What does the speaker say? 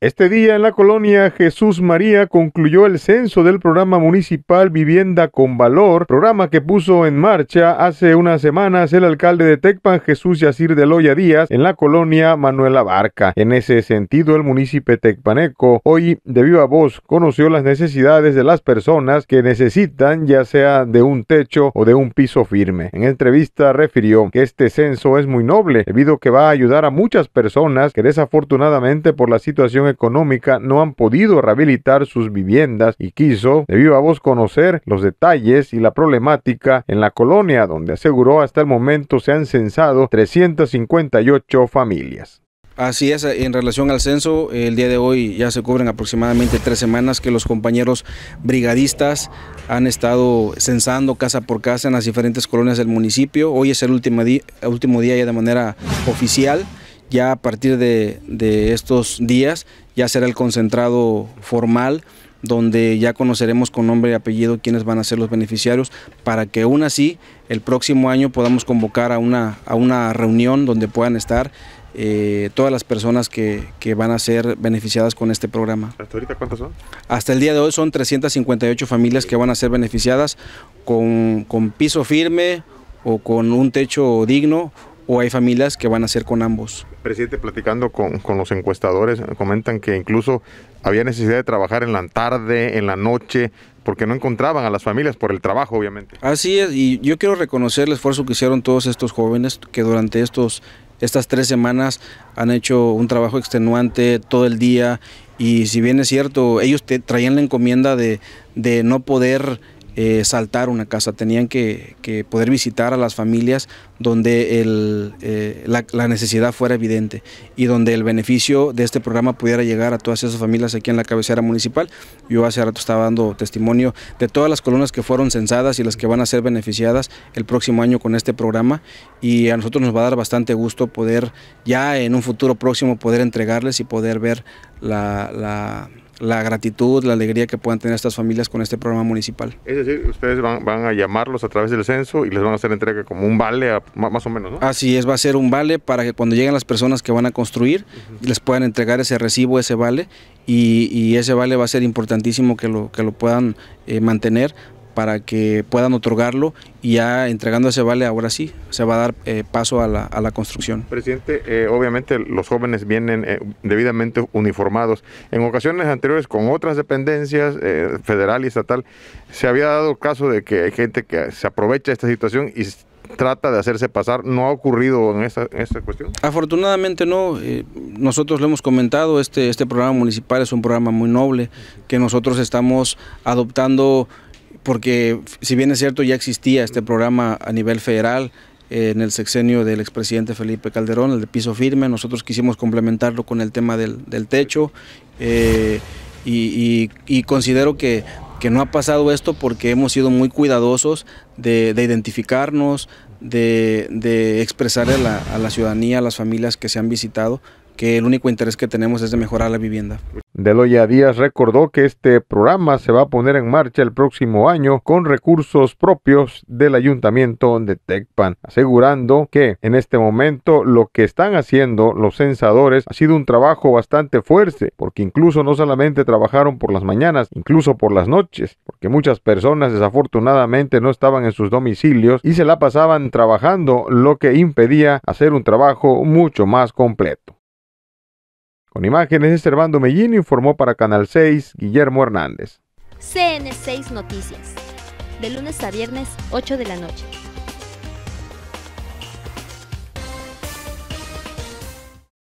Este día en la colonia Jesús María concluyó el censo del programa municipal Vivienda con Valor, programa que puso en marcha hace unas semanas el alcalde de Tecpan, Jesús Yacir de Loya Díaz, en la colonia Manuela Barca. En ese sentido, el municipio tecpaneco hoy de viva voz conoció las necesidades de las personas que necesitan ya sea de un techo o de un piso firme. En entrevista refirió que este censo es muy noble debido que va a ayudar a muchas personas que desafortunadamente por la situación económica no han podido rehabilitar sus viviendas y quiso de viva voz conocer los detalles y la problemática en la colonia donde aseguró hasta el momento se han censado 358 familias. Así es, en relación al censo, el día de hoy ya se cubren aproximadamente tres semanas que los compañeros brigadistas han estado censando casa por casa en las diferentes colonias del municipio. Hoy es el último, día, último día ya de manera oficial. Ya a partir de, estos días ya será el concentrado formal donde ya conoceremos con nombre y apellido quiénes van a ser los beneficiarios, para que aún así el próximo año podamos convocar a una, a una reunión donde puedan estar eh, todas las personas que, van a ser beneficiadas con este programa. ¿Hasta ahorita cuántas son? Hasta el día de hoy son 358 familias que van a ser beneficiadas con, con piso firme o con un techo digno o hay familias que van a hacer con ambos. Presidente, platicando con, los encuestadores, comentan que incluso había necesidad de trabajar en la tarde, en la noche, porque no encontraban a las familias por el trabajo, obviamente. Así es, y yo quiero reconocer el esfuerzo que hicieron todos estos jóvenes que durante estos, estas tres semanas han hecho un trabajo extenuante todo el día y si bien es cierto, ellos te traían la encomienda de, de no poder eh, saltar una casa, tenían que, poder visitar a las familias donde eh, la, necesidad fuera evidente y donde el beneficio de este programa pudiera llegar a todas esas familias aquí en la cabecera municipal. Yo hace rato estaba dando testimonio de todas las columnas que fueron censadas y las que van a ser beneficiadas el próximo año con este programa y a nosotros nos va a dar bastante gusto poder ya en un futuro próximo poder entregarles y poder ver la la gratitud, la alegría que puedan tener estas familias con este programa municipal. Es decir, ustedes van, van a llamarlos a través del censo y les van a hacer entrega como un vale, más o menos, ¿no? Así es, va a ser un vale para que cuando lleguen las personas que van a construir, les puedan entregar ese recibo, ese vale, y, ese vale va a ser importantísimo que lo, que lo puedan eh, mantener para que puedan otorgarlo y ya entregando ese vale ahora sí se va a dar eh, paso a la, construcción. Presidente, eh, obviamente los jóvenes vienen eh, debidamente uniformados. En ocasiones anteriores con otras dependencias federal y estatal se había dado caso de que hay gente que se aprovecha de esta situación y trata de hacerse pasar. ¿No ha ocurrido en esta, cuestión? Afortunadamente no. nosotros lo hemos comentado, este, este programa municipal es un programa muy noble que nosotros estamos adoptando porque si bien es cierto ya existía este programa a nivel federal eh, en el sexenio del expresidente Felipe Calderón, el de piso firme, nosotros quisimos complementarlo con el tema del, del techo eh, y, considero que, no ha pasado esto porque hemos sido muy cuidadosos de, identificarnos, de, de expresar a la, a la ciudadanía, a las familias que se han visitado, que el único interés que tenemos es de mejorar la vivienda. Deloya Díaz recordó que este programa se va a poner en marcha el próximo año con recursos propios del ayuntamiento de Tecpan, asegurando que en este momento lo que están haciendo los censadores ha sido un trabajo bastante fuerte, porque incluso no solamente trabajaron por las mañanas, incluso por las noches, porque muchas personas desafortunadamente no estaban en sus domicilios y se la pasaban trabajando, lo que impedía hacer un trabajo mucho más completo. Con imágenes de Servando Mellino informó para Canal 6 Guillermo Hernández. CN6 Noticias, de lunes a viernes 8 de la noche.